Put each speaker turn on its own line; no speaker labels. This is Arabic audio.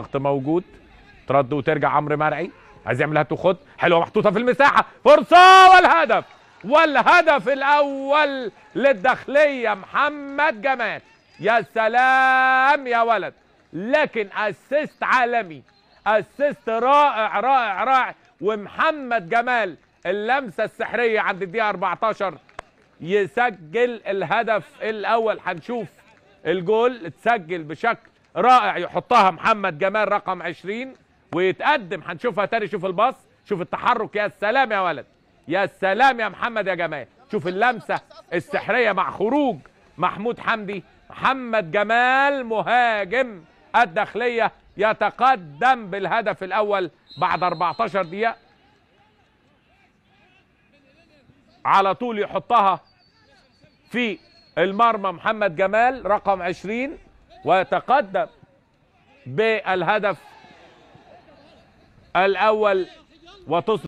ضغط موجود ترد وترجع عمرو مرعي عايز يعملها تو حلوه محطوطه في المساحه فرصه والهدف والهدف الاول للداخليه محمد جمال يا سلام يا ولد لكن اسيست عالمي اسيست رائع رائع رائع ومحمد جمال اللمسه السحريه عند الدقيقه 14 يسجل الهدف الاول هنشوف الجول اتسجل بشكل رائع يحطها محمد جمال رقم 20 ويتقدم هنشوفها تاني شوف الباص شوف التحرك يا سلام يا ولد يا سلام يا محمد يا جمال شوف اللمسه السحريه مع خروج محمود حمدي محمد جمال مهاجم الداخليه يتقدم بالهدف الاول بعد 14 دقيقه على طول يحطها في المرمى محمد جمال رقم 20 ويتقدم بالهدف الأول وتصبح